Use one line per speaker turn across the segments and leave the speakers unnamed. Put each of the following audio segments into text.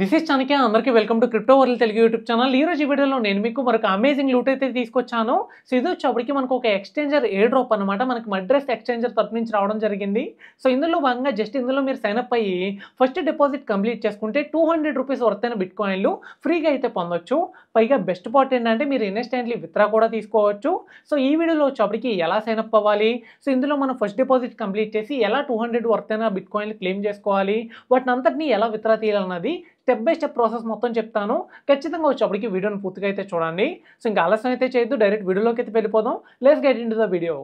this is చానికే అందరికీ welcome to crypto world Telugu YouTube channel ఈ రోజు వీడియోలో నేను మీకు మరొక అమేజింగ్ లూట్ అయితే తీసుకొచ్చాను సో ఇది వచ్చేప్పటికి మనకు ఒక ఎక్స్చేంజర్ ఏ డ్రాప్ అనమాట మనకి మడ్రస్ ఎక్స్చేంజర్ తరపు నుంచి రావడం జరిగింది సో ఇందులో భాగంగా జస్ట్ ఇందులో మీరు సైన్అప్ అయ్యి ఫస్ట్ డిపాజిట్ కంప్లీట్ చేసుకుంటే టూ హండ్రెడ్ రూపీస్ వర్తైన బిట్ కాయిన్లు ఫ్రీగా అయితే పొందొచ్చు పైగా బెస్ట్ పార్ట్ ఏంటంటే మీరు ఇన్స్టెంట్లీ విత్రా కూడా తీసుకోవచ్చు సో ఈ వీడియోలో వచ్చేప్పటికి ఎలా అప్ అవ్వాలి సో ఇందులో మనం ఫస్ట్ డిపాజిట్ కంప్లీట్ చేసి ఎలా టూ హండ్రెడ్ వర్త్ అయినా బిట్ కాయిన్లు క్లెయిమ్ చేసుకోవాలి వాటిని అంతటిని ఎలా విత్రా తీయాలన్నది స్టెప్ బై స్టెప్ ప్రాసెస్ మొత్తం చెప్తాను ఖచ్చితంగా వచ్చేప్పటికి వీడియోని పూర్తిగా అయితే చూడండి సో ఇంకా ఆలస్యం అయితే చేయొద్దు డైరెక్ట్ వీడియోలోకి అయితే వెళ్ళిపోదాం let's get into the video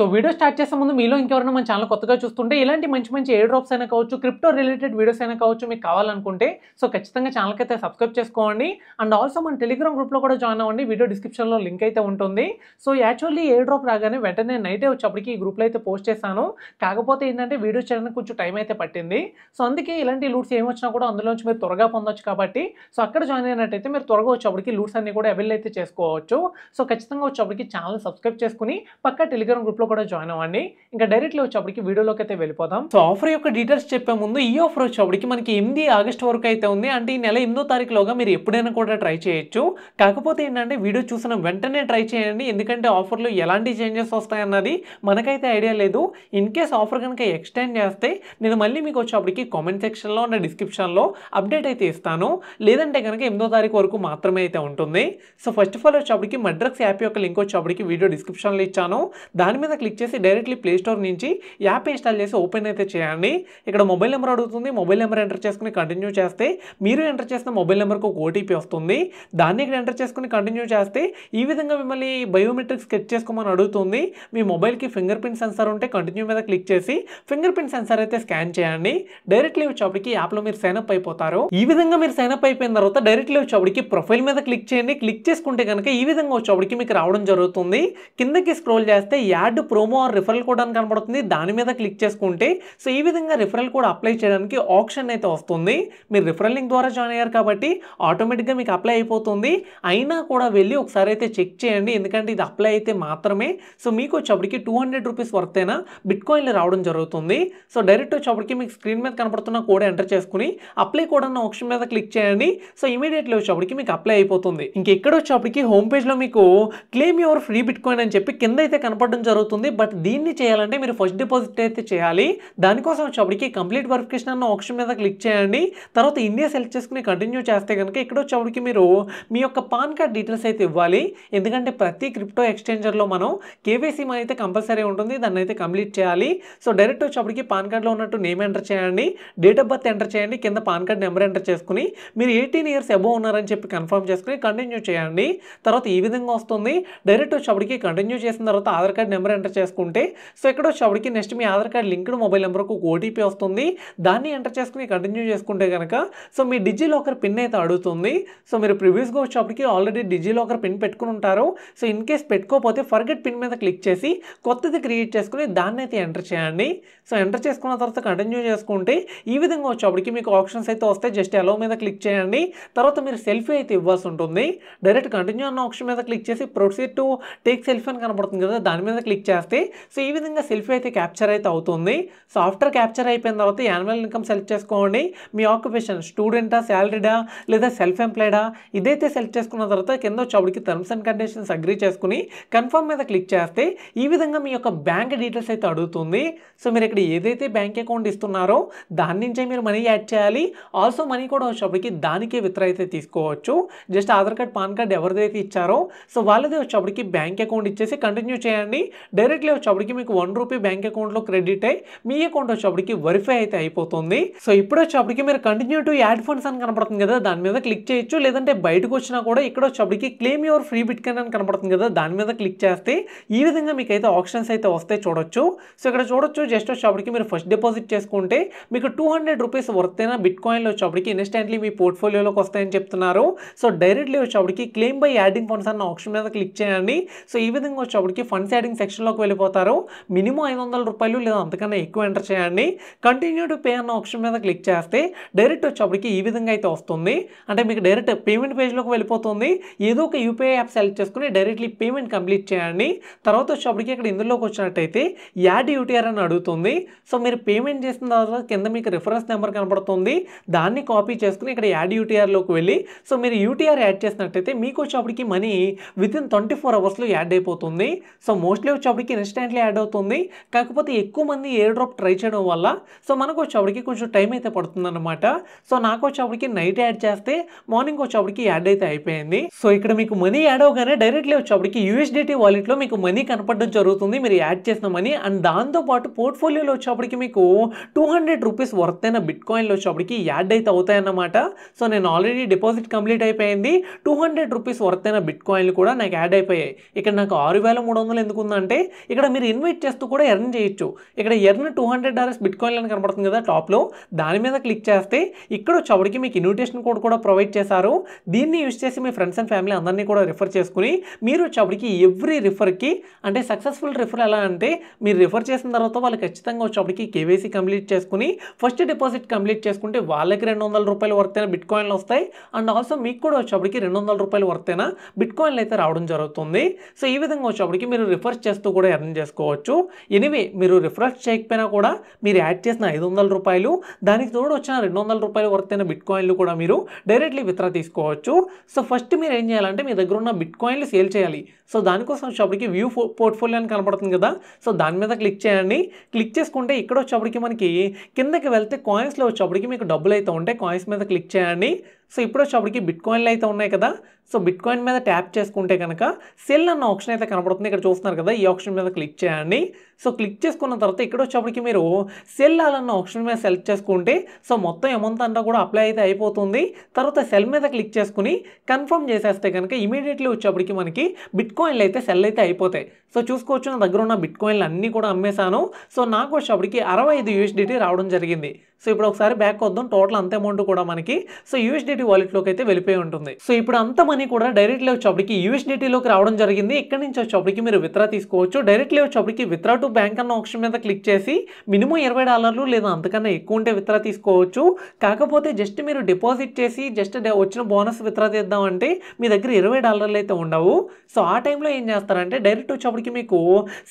so video start చేసే ముందు మీలో ఇంకెవరైనా మన ఛానల్ కొత్తగా చూస్తుంటే ఇలాంటి మంచి మంచి ఎయిర్ డ్రాప్స్ అయినా కావచ్చు క్రిప్టో రిలేటెడ్ వీడియోస్ అయినా కావచ్చు మీకు కావాలనుకుంటే సో ఖచ్చితంగా ఛానల్కి అయితే సబ్స్క్రైబ్ చేసుకోండి అండ్ ఆల్సో మన టెలిగ్రామ్ గ్రూప్లో కూడా జాయిన్ అవ్వండి వీడియో డిస్క్రిప్షన్లో లింక్ అయితే ఉంటుంది సో యాక్చువల్లీ ఎయిర్ డ్రాప్ రాగానే వెంటనే నైటే వచ్చేప్పటికి ఈ గ్రూప్లో అయితే పోస్ట్ చేశాను కాకపోతే ఏంటంటే వీడియో చేయడానికి కొంచెం టైం అయితే పట్టింది సో అందుకే ఇలాంటి లూట్స్ ఏమి వచ్చినా కూడా అందులోంచి మీరు త్వరగా పొందొచ్చు కాబట్టి సో అక్కడ జాయిన్ అయినట్టయితే మీరు త్వరగా వచ్చేప్పటికి లూట్స్ అన్ని కూడా అవైల్ అయితే చేసుకోవచ్చు సో ఖచ్చితంగా వచ్చేప్పటికి ఛానల్ సబ్స్క్రైబ్ చేసుకుని పక్క టెలిగ్రామ్ గ్రూప్లో కూడా జాయిన్ అవ్వండి ఇంకా డైరెక్ట్లో వచ్చేప్పటికి వీడియోలోకి అయితే వెళ్ళిపోతాం సో ఆఫర్ యొక్క డీటెయిల్స్ చెప్పే ముందు ఈ ఆఫర్ వచ్చేప్పటికి మనకి ఎనిమిది ఆగస్ట్ వరకు అయితే ఉంది అంటే ఈ నెల ఎనిమిదో తారీఖులోగా మీరు ఎప్పుడైనా కూడా ట్రై చేయొచ్చు కాకపోతే ఏంటంటే వీడియో చూసిన వెంటనే ట్రై చేయండి ఎందుకంటే ఆఫర్లో ఎలాంటి చేంజెస్ వస్తాయన్నది మనకైతే ఐడియా లేదు ఇన్ కేస్ ఆఫర్ కనుక ఎక్స్టెండ్ చేస్తే నేను మళ్ళీ మీకు వచ్చేప్పటికి కామెంట్ సెక్షన్లో ఉన్న డిస్క్రిప్షన్లో అప్డేట్ అయితే ఇస్తాను లేదంటే కనుక ఎనిమిదో తారీఖు వరకు మాత్రమే అయితే ఉంటుంది సో ఫస్ట్ ఆఫ్ ఆల్ వచ్చేప్పటికి మడ్రక్స్ యాప్ యొక్క లింక్ వచ్చేప్పటికి వీడియో డిస్క్రిప్షన్లో ఇచ్చాను దాని మీద క్లిక్ చేసి డైరెక్ట్లీ ప్లేస్టోర్ నుంచి యాప్ ఇన్స్టాల్ చేసి ఓపెన్ అయితే చేయండి ఇక్కడ మొబైల్ నెంబర్ అడుగుతుంది మొబైల్ నెంబర్ ఎంటర్ చేసుకుని కంటిన్యూ చేస్తే మీరు ఎంటర్ చేసిన మొబైల్ నెంబర్కి ఒక ఓటీపీ వస్తుంది దాన్ని ఇక్కడ ఎంటర్ చేసుకుని కంటిన్యూ చేస్తే ఈ విధంగా మిమ్మల్ని బయోమెట్రిక్ స్కెచ్ చేసుకోమని అడుగుతుంది మీ మొబైల్కి ఫింగర్ ప్రింట్ సెన్సార్ ఉంటే కంటిన్యూ మీద క్లిక్ చేసి ఫింగర్ ప్రింట్ సెన్సార్ అయితే స్కాన్ చేయండి డైరెక్ట్లీ వచ్చేప్పటికి యాప్లో మీరు సైన్అప్ అయిపోతారు ఈ విధంగా మీరు సైన్అప్ అయిపోయిన తర్వాత డైరెక్ట్లీ వచ్చేప్పటికి ప్రొఫైల్ మీద క్లిక్ చేయండి క్లిక్ చేసుకుంటే కనుక ఈ విధంగా వచ్చేప్పటికి మీకు రావడం జరుగుతుంది కిందకి స్క్రోల్ చేస్తే add linked promo or referral code అని కనబడుతుంది దాని మీద క్లిక్ చేసుకుంటే సో ఈ విధంగా రిఫరల్ కోడ్ అప్లై చేయడానికి ఆప్షన్ అయితే వస్తుంది మీరు రిఫరల్ లింక్ ద్వారా జాయిన్ అయ్యారు కాబట్టి ఆటోమేటిక్గా మీకు అప్లై అయిపోతుంది అయినా కూడా వెళ్ళి ఒకసారి అయితే చెక్ చేయండి ఎందుకంటే ఇది అప్లై అయితే మాత్రమే సో మీకు వచ్చేప్పటికి టూ హండ్రెడ్ రూపీస్ వర్త్ అయినా బిట్ కాయిన్లు రావడం జరుగుతుంది సో డైరెక్ట్ వచ్చేప్పటికి మీకు స్క్రీన్ మీద కనపడుతున్న కోడ్ ఎంటర్ చేసుకుని అప్లై కోడ్ అన్న ఆప్షన్ మీద క్లిక్ చేయండి సో ఇమీడియట్లీ వచ్చేప్పటికి మీకు అప్లై అయిపోతుంది ఇంక ఇక్కడ వచ్చేప్పటికి హోమ్ పేజ్లో మీకు claim your free bitcoin అని చెప్పి కింద అయితే కనపడడం జరుగుతుంది అవుతుంది బట్ దీన్ని చేయాలంటే మీరు ఫస్ట్ డిపాజిట్ అయితే చేయాలి దానికోసం వచ్చేప్పటికి కంప్లీట్ వెరిఫికేషన్ అన్న ఆప్షన్ మీద క్లిక్ చేయండి తర్వాత ఇండియా సెలెక్ట్ చేసుకుని కంటిన్యూ చేస్తే కనుక ఇక్కడ వచ్చేప్పటికి మీరు మీ యొక్క పాన్ కార్డ్ డీటెయిల్స్ అయితే ఇవ్వాలి ఎందుకంటే ప్రతి క్రిప్టో ఎక్స్చేంజర్లో మనం కేవైసీ అయితే కంపల్సరీ ఉంటుంది దాన్ని అయితే కంప్లీట్ చేయాలి సో డైరెక్ట్ వచ్చేప్పటికి పాన్ కార్డ్లో ఉన్నట్టు నేమ్ ఎంటర్ చేయండి డేట్ ఆఫ్ బర్త్ ఎంటర్ చేయండి కింద పాన్ కార్డ్ నెంబర్ ఎంటర్ చేసుకుని మీరు ఎయిటీన్ ఇయర్స్ అబోవ్ ఉన్నారని చెప్పి కన్ఫర్మ్ చేసుకుని కంటిన్యూ చేయండి తర్వాత ఈ విధంగా వస్తుంది డైరెక్ట్ వచ్చేప్పటికి కంటిన్యూ చేసిన తర్వాత ఆధార్ కార్డ్ నెంబర్ ఎంటర్ చేసుకుంటే సో ఇక్కడ వచ్చేప్పటికి నెక్స్ట్ మీ ఆధార్ కార్డ్ లింక్డ్ మొబైల్ నెంబర్కు ఒక ఓటీపీ వస్తుంది దాన్ని ఎంటర్ చేసుకుని కంటిన్యూ చేసుకుంటే కనుక సో మీ డిజి లాకర్ పిన్ అయితే అడుగుతుంది సో మీరు ప్రివ్యూస్గా వచ్చేప్పటికి ఆల్రెడీ డిజి లాకర్ పిన్ పెట్టుకుని ఉంటారు సో ఇన్ కేస్ పెట్టుకోకపోతే ఫర్గెట్ పిన్ మీద క్లిక్ చేసి కొత్తది క్రియేట్ చేసుకుని దాన్ని అయితే ఎంటర్ చేయండి సో ఎంటర్ చేసుకున్న తర్వాత కంటిన్యూ చేసుకుంటే ఈ విధంగా వచ్చేప్పటికి మీకు ఆప్షన్స్ అయితే వస్తే జస్ట్ అలో మీద క్లిక్ చేయండి తర్వాత మీరు సెల్ఫీ అయితే ఇవ్వాల్సి ఉంటుంది డైరెక్ట్ కంటిన్యూ అన్న ఆప్షన్ మీద క్లిక్ చేసి ప్రొసీడ్ టు టేక్ సెల్ఫీ అని కనబడుతుంది కదా దాని మీద క్లిక్ చేస్తే సో ఈ విధంగా సెల్ఫీ అయితే క్యాప్చర్ అయితే అవుతుంది సో ఆఫ్టర్ క్యాప్చర్ అయిపోయిన తర్వాత యాన్యువల్ ఇన్కమ్ సెలెక్ట్ చేసుకోండి మీ ఆక్యుపేషన్ స్టూడెంటా శాలరీడా లేదా సెల్ఫ్ ఎంప్లాయిడా ఇదైతే సెలెక్ట్ చేసుకున్న తర్వాత కింద వచ్చేవాడికి టర్మ్స్ అండ్ కండిషన్స్ అగ్రీ చేసుకుని కన్ఫర్మ్ మీద క్లిక్ చేస్తే ఈ విధంగా మీ యొక్క బ్యాంక్ డీటెయిల్స్ అయితే అడుగుతుంది సో మీరు ఇక్కడ ఏదైతే బ్యాంక్ అకౌంట్ ఇస్తున్నారో దాని నుంచే మీరు మనీ యాడ్ చేయాలి ఆల్సో మనీ కూడా వచ్చేప్పటికి దానికే విత్ర అయితే తీసుకోవచ్చు just Aadhaar card PAN card ఎవరిదైతే ఇచ్చారో సో వాళ్ళదే వచ్చేప్పటికి బ్యాంక్ అకౌంట్ ఇచ్చేసి కంటిన్యూ చేయండి డైరెక్ట్లీ వచ్చేప్పటికి మీకు వన్ రూపీ బ్యాంక్ అకౌంట్లో క్రెడిట్ అయ్యి మీ అకౌంట్ వచ్చేప్పటికి వెరిఫై అయితే అయిపోతుంది సో ఇప్పుడు వచ్చేప్పటికి మీరు కంటిన్యూ టు యాడ్ ఫండ్స్ అని కనపడుతుంది కదా దాని మీద క్లిక్ చేయొచ్చు లేదంటే బయటకు వచ్చినా కూడా ఇక్కడ వచ్చేప్పటికి క్లెయిమ్ యువర్ ఫ్రీ బిట్ కన్ అని కనపడుతుంది కదా దాని మీద క్లిక్ చేస్తే ఈ విధంగా మీకు అయితే ఆప్షన్స్ అయితే వస్తే చూడొచ్చు సో ఇక్కడ చూడొచ్చు జస్ట్ వచ్చేప్పటికి మీరు ఫస్ట్ డిపాజిట్ చేసుకుంటే మీకు టూ హండ్రెడ్ రూపీస్ వర్త్ అయినా బిట్ కాయిన్లు వచ్చేప్పటికి ఇన్స్టెంట్లీ మీ పోర్ట్ఫోలియోలోకి వస్తాయని చెప్తున్నారు సో డైరెక్ట్లీ వచ్చేప్పటికి క్లెయిమ్ బై యాడింగ్ ఫండ్స్ అన్న ఆప్షన్ మీద క్లిక్ చేయండి సో ఈ విధంగా వచ్చేప్పటికి ఫండ్స్ యాడింగ్ సెక్షన్లో ఆప్షన్లోకి వెళ్ళిపోతారు మినిమం ఐదు వందల రూపాయలు లేదా అంతకన్నా ఎక్కువ ఎంటర్ చేయండి కంటిన్యూ టు పే అన్న ఆప్షన్ మీద క్లిక్ చేస్తే డైరెక్ట్ వచ్చేప్పటికి ఈ విధంగా అయితే వస్తుంది అంటే మీకు డైరెక్ట్ పేమెంట్ పేజ్లోకి వెళ్ళిపోతుంది ఏదో ఒక యూపీఐ యాప్ సెలెక్ట్ చేసుకుని డైరెక్ట్లీ పేమెంట్ కంప్లీట్ చేయండి తర్వాత వచ్చేప్పటికి ఇక్కడ ఇందులోకి వచ్చినట్టయితే యాడ్ యూటీఆర్ అని అడుగుతుంది సో మీరు పేమెంట్ చేసిన తర్వాత కింద మీకు రిఫరెన్స్ నెంబర్ కనబడుతుంది దాన్ని కాపీ చేసుకుని ఇక్కడ యాడ్ యూటీఆర్లోకి వెళ్ళి సో మీరు యూటీఆర్ యాడ్ చేసినట్టయితే మీకు వచ్చేప్పటికి money within twenty four అవర్స్లో యాడ్ అయిపోతుంది సో మోస్ట్లీ వచ్చేప్పటికి మీకు ఇన్స్టెంట్లీ యాడ్ అవుతుంది కాకపోతే ఎక్కువ మంది ఎయిర్ డ్రాప్ ట్రై చేయడం వల్ల సో మనకు వచ్చేప్పటికి కొంచెం టైం అయితే పడుతుందన్నమాట సో నాకు వచ్చేప్పటికి నైట్ యాడ్ చేస్తే మార్నింగ్ వచ్చేప్పటికి యాడ్ అయితే అయిపోయింది సో ఇక్కడ మీకు మనీ యాడ్ అవగానే డైరెక్ట్లీ వచ్చేప్పటికి యూఎస్డిటీ వాలెట్లో మీకు మనీ కనపడడం జరుగుతుంది మీరు యాడ్ చేసిన మనీ అండ్ దాంతోపాటు పోర్ట్ఫోలియోలో వచ్చేప్పటికి మీకు టూ హండ్రెడ్ రూపీస్ వర్త్ అయిన బిట్ కాయిన్లు వచ్చేప్పటికి యాడ్ అయితే అవుతాయన్నమాట సో నేను ఆల్రెడీ డిపాజిట్ కంప్లీట్ అయిపోయింది టూ హండ్రెడ్ రూపీస్ వర్త్ అయిన బిట్ కాయిన్లు కూడా నాకు యాడ్ అయిపోయాయి ఇక్కడ నాకు ఆరు వేల మూడు వందలు ఎందుకు ఉందంటే ఇక్కడ మీరు ఇన్వైట్ చేస్తూ కూడా ఎర్న్ చేయొచ్చు ఇక్కడ earn two hundred dollars bitcoin అని కనబడుతుంది కదా టాప్లో దాని మీద క్లిక్ చేస్తే ఇక్కడ వచ్చేవాడికి మీకు ఇన్విటేషన్ కోడ్ కూడా ప్రొవైడ్ చేశారు దీన్ని యూజ్ చేసి మీ ఫ్రెండ్స్ అండ్ ఫ్యామిలీ అందరినీ కూడా రిఫర్ చేసుకుని మీరు వచ్చేప్పటికి ఎవ్రీ రిఫర్కి అంటే సక్సెస్ఫుల్ రిఫర్ ఎలా అంటే మీరు రిఫర్ చేసిన తర్వాత వాళ్ళు ఖచ్చితంగా వచ్చేప్పటికి కేవైసీ కంప్లీట్ చేసుకుని ఫస్ట్ డిపాజిట్ కంప్లీట్ చేసుకుంటే వాళ్ళకి రెండు వందల రూపాయలు వర్తైన బిట్ కాయిన్లు వస్తాయి అండ్ ఆల్సో మీకు కూడా వచ్చేప్పటికి రెండు వందల రూపాయలు వర్తైన బిట్ కాయిన్లు అయితే రావడం జరుగుతుంది సో ఈ విధంగా వచ్చేప్పటికి మీరు రిఫర్ చేస్తూ కూడా ఎర్న్ చేసుకోవచ్చు ఎనివే మీరు రిఫ్రెష్ చేయకపోయినా కూడా మీరు యాడ్ చేసిన ఐదు వందల రూపాయలు దానికి తోడు వచ్చిన రెండు వందల రూపాయలు వర్త్ అయిన బిట్ కాయిన్లు కూడా మీరు డైరెక్ట్లీ విత్డ్రా తీసుకోవచ్చు సో ఫస్ట్ మీరు ఏం చేయాలంటే మీ దగ్గర ఉన్న బిట్ కాయిన్లు సేల్ చేయాలి సో దానికోసం వచ్చేప్పటికి వ్యూ పోర్ట్ఫోలియో అని కనపడుతుంది కదా సో దాని మీద క్లిక్ చేయండి క్లిక్ చేసుకుంటే ఇక్కడ వచ్చేప్పటికి మనకి కిందకి వెళ్తే కాయిన్స్లో వచ్చేప్పటికి మీకు డబ్బులు అయితే ఉంటే కాయిన్స్ మీద క్లిక్ చేయండి సో ఇప్పుడు వచ్చేప్పటికి బిట్ కాయిన్లు అయితే ఉన్నాయి కదా సో బిట్ కాయిన్ మీద ట్యాప్ చేసుకుంటే కనుక సెల్ అన్న ఆప్షన్ అయితే కనబడుతుంది ఇక్కడ చూస్తున్నారు కదా ఈ ఆప్షన్ మీద క్లిక్ చేయండి సో క్లిక్ చేసుకున్న తర్వాత ఇక్కడ వచ్చేప్పటికి మీరు సెల్ అలన్న ఆప్షన్ మీద సెలెక్ట్ చేసుకుంటే సో మొత్తం అమౌంట్ అంతా కూడా అప్లై అయితే అయిపోతుంది తర్వాత సెల్ మీద క్లిక్ చేసుకుని కన్ఫర్మ్ చేసేస్తే కనుక ఇమీడియట్లీ వచ్చేప్పటికి మనకి బిట్ కాయిన్లు అయితే సెల్ అయితే అయిపోతాయి సో చూసుకోవచ్చు నా దగ్గర ఉన్న బిట్ కాయిన్లు అన్నీ కూడా అమ్మేశాను సో నాకు వచ్చేప్పటికి అరవై ఐదు రావడం జరిగింది సో ఇప్పుడు ఒకసారి బ్యాక్ వద్దాం టోటల్ అంత అమౌంట్ కూడా మనకి సో యూఎస్డిటీ వాలెట్లోకి అయితే వెళ్ళిపోయి ఉంటుంది సో ఇప్పుడు అంత మనీ కూడా డైరెక్ట్లీ వచ్చేప్పటికి యూఎస్డిటీలోకి రావడం జరిగింది ఇక్కడ నుంచి వచ్చేప్పటికి మీరు విత్రా తీసుకోవచ్చు డైరెక్ట్లీ వచ్చేప్పటికి విత్రా టు బ్యాంక్ అన్న ఆప్షన్ మీద క్లిక్ చేసి మినిమం ఇరవై డాలర్లు లేదా అంతకన్నా ఎక్కువ ఉంటే విత్రా తీసుకోవచ్చు కాకపోతే జస్ట్ మీరు డిపాజిట్ చేసి జస్ట్ వచ్చిన బోనస్ విత్రా తీద్దామంటే మీ దగ్గర ఇరవై డాలర్లు అయితే ఉండవు సో ఆ టైంలో ఏం చేస్తారంటే డైరెక్ట్ వచ్చేప్పటికి మీకు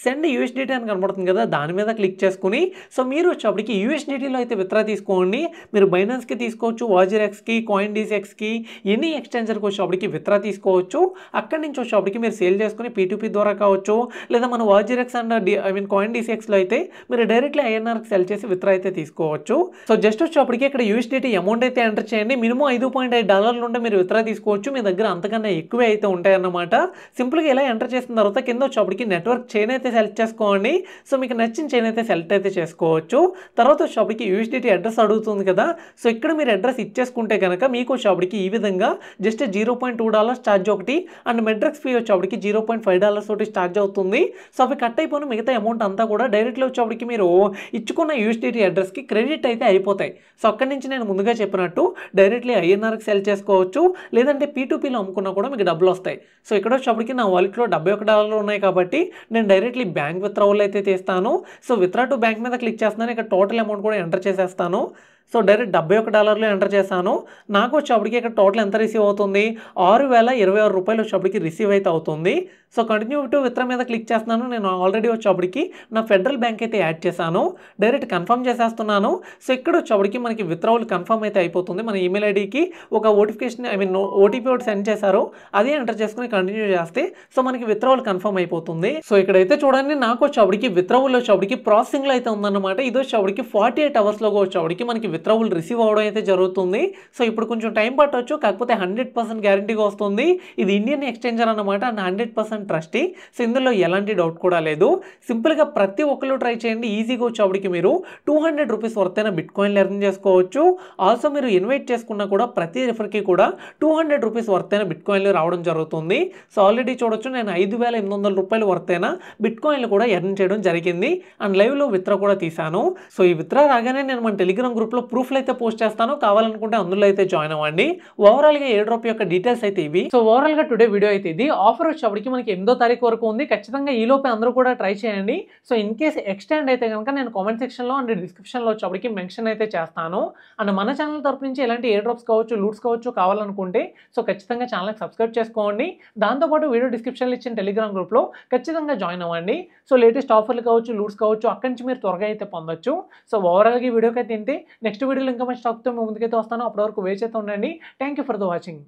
సెండ్ యూఎస్డిటీ అని కనబడుతుంది కదా దాని మీద క్లిక్ చేసుకుని సో మీరు వచ్చేప్పటికి యూఎస్డిటీలో అయితే విత్రా ద్వారా తీసుకోండి మీరు బైనాన్స్కి తీసుకోవచ్చు వాజర్ ఎక్స్కి కాయిన్ డీస్ ఎక్స్కి ఎనీ ఎక్స్చేంజర్కి వచ్చేటప్పటికి విత్రా తీసుకోవచ్చు అక్కడి నుంచి వచ్చేటప్పటికి మీరు సేల్ చేసుకుని పీటీపీ ద్వారా కావచ్చు లేదా మన WazirX and I mean coin డీస్ ఎక్స్లో అయితే మీరు డైరెక్ట్లీ ఐఎన్ఆర్కి సెల్ చేసి విత్రా అయితే తీసుకోవచ్చు సో జస్ట్ అప్పటికి ఇక్కడ యూఎస్డీటీ అమౌంట్ అయితే ఎంటర్ చేయండి మినిమం ఐదు పాయింట్ ఐదు డాలర్లు ఉంటే మీరు విత్రా తీసుకోవచ్చు మీ దగ్గర అంతకన్నా ఎక్కువే అయితే ఉంటాయన్నమాట సింపుల్గా ఇలా ఎంటర్ చేసిన తర్వాత కింద వచ్చేటప్పటికి నెట్వర్క్ చైన్ అయితే సెలెక్ట్ చేసుకోండి సో మీకు నచ్చిన చైన్ అయితే సెలెక్ట్ అయితే చేసుకోవచ్చు తర్వాత షాప్కి యూఎస్డిటీ అడ్రస్ అడుగుతుంది కదా సో ఇక్కడ మీరు అడ్రస్ ఇచ్చేసుకుంటే కనుక మీకు వచ్చేప్పటికి ఈ విధంగా just zero point two dollars charge ఒకటి అండ్ మెడ్రక్స్ ఫీ వచ్చేప్పటికి జీరో పాయింట్ ఫైవ్ డాలర్స్ ఒకటి ఛార్జ్ అవుతుంది సో అవి కట్ అయిపోయిన మిగతా అమౌంట్ అంతా కూడా డైరెక్ట్లీ వచ్చేప్పటికి మీరు ఇచ్చుకున్న యూఎస్డిటీ అడ్రస్కి క్రెడిట్ అయితే అయిపోతాయి సో అక్కడి నుంచి నేను ముందుగా చెప్పినట్టు డైరెక్ట్లీ ఐఎన్ఆర్కి సెల్ చేసుకోవచ్చు లేదంటే పీటూపీలో అమ్ముకున్నా కూడా మీకు డబ్బులు వస్తాయి సో ఇక్కడ వచ్చేప్పటికి నా వాలెట్లో డెబ్బై ఒక డాలర్లు ఉన్నాయి కాబట్టి నేను డైరెక్ట్లీ బ్యాంక్ విత్డ్రావల్ అయితే తీస్తాను సో విత్డ్రా టు బ్యాంక్ మీద క్లిక్ చేస్తున్నాను ఇక్కడ టోటల్ అమౌంట్ కూడా ఎంటర్ చేసేస్తాను చేస్తాను సో డైరెక్ట్ డెబ్బై ఒక డాలర్లు ఎంటర్ చేశాను నాకు వచ్చేప్పటికి ఇక్కడ టోటల్ ఎంత రిసీవ్ అవుతుంది ఆరు వేల ఇరవై ఆరు రూపాయలు వచ్చేప్పటికి రిసీవ్ అయితే అవుతుంది సో కంటిన్యూ టు విత్ర మీద క్లిక్ చేస్తున్నాను నేను ఆల్రెడీ వచ్చేప్పటికి నా ఫెడరల్ బ్యాంక్ అయితే యాడ్ చేశాను డైరెక్ట్ కన్ఫర్మ్ చేసేస్తున్నాను సో ఇక్కడ వచ్చేప్పటికి మనకి విత్రావులు కన్ఫర్మ్ అయితే అయిపోతుంది మన ఈమెయిల్ ఐడికి ఒక ఓటిఫికేషన్ ఐ మీన్ ఓటీపీ ఒకటి సెండ్ చేశారు అదే ఎంటర్ చేసుకుని కంటిన్యూ చేస్తే సో మనకి విత్రావులు కన్ఫర్మ్ అయిపోతుంది సో ఇక్కడైతే చూడండి నాకు వచ్చేప్పటికి విత్రావులు వచ్చేప్పటికి ప్రాసెసింగ్లో అయితే ఉందన్నమాట ఇది వచ్చేప్పటికి ఫార్టీ ఎయిట్ అవర్స్లో వచ్చేప్పటికి మనకి విత్డ్రావులు రిసీవ్ అవ్వడం అయితే జరుగుతుంది సో ఇప్పుడు కొంచెం టైం పట్టవచ్చు కాకపోతే హండ్రెడ్ పర్సెంట్ గ్యారంటీగా వస్తుంది ఇది ఇండియన్ ఎక్స్చేంజర్ అనమాట and hundred percent trusty so ఇందులో ఎలాంటి డౌట్ కూడా లేదు సింపుల్గా ప్రతి ఒక్కరు ట్రై చేయండి ఈజీగా అప్పటికి మీరు టూ హండ్రెడ్ రూపీస్ వర్తైన బిట్ కాయిన్లు లెర్న్ చేసుకోవచ్చు ఆల్సో మీరు ఇన్వైట్ చేసుకున్నా కూడా ప్రతి రిఫర్కి కూడా టూ హండ్రెడ్ రూపీస్ వర్తైన బిట్ కాయిన్లు రావడం జరుగుతుంది సో ఆల్రెడీ చూడొచ్చు నేను ఐదు వేల ఎనిమిది వందల రూపాయలు వర్తైన బిట్ కాయిన్లు కూడా ఎర్న్ చేయడం జరిగింది అండ్ లైవ్లో విత్రా కూడా తీశాను సో ఈ విత్ర రాగానే నేను మన టెలిగ్రామ్ గ్రూప్లో ప్రూఫ్లు అయితే పోస్ట్ చేస్తాను కావాలనుకుంటే అందులో అయితే జాయిన్ అవ్వండి ఓవరాల్గా డ్రాప్ యొక్క డీటెయిల్స్ అయితే ఇవి సో ఓవరాల్గా టుడే వీడియో అయితే ఇది ఆఫర్ వచ్చేప్పటికి మనకి ఎనిమిదో తారీఖు వరకు ఉంది ఖచ్చితంగా ఈ లోపే అందరూ కూడా ట్రై చేయండి సో ఇన్ కేస్ ఎక్స్టెండ్ అయితే కనుక నేను కామెంట్ సెక్షన్లో అండ్ డిస్క్రిప్షన్లో వచ్చేప్పటికి మెన్షన్ అయితే చేస్తాను అండ్ మన ఛానల్ తరపు నుంచి ఎలాంటి ఏ డ్రాప్స్ కావచ్చు లూట్స్ కావచ్చు కావాలనుకుంటే సో ఖచ్చితంగా ఛానల్కి సబ్స్క్రైబ్ చేసుకోండి దాంతోపాటు వీడియో డిస్క్రిప్షన్లో ఇచ్చిన టెలిగ్రామ్ గ్రూప్లో ఖచ్చితంగా జాయిన్ అవ్వండి సో లేటెస్ట్ ఆఫర్లు కావచ్చు లూట్స్ కావచ్చు అక్కడి నుంచి మీరు త్వరగా అయితే పొందొచ్చు సో ఓవరాల్గా ఈ వీడియోకి అయితే నెక్స్ట్ నెక్స్ట్ వీడియోలో ఇంకా మంచి టాక్తో ముందుకైతే వస్తాను అప్పటివరకు వేచేతో ఉండండి థ్యాంక్ ఫర్ ద వాచింగ్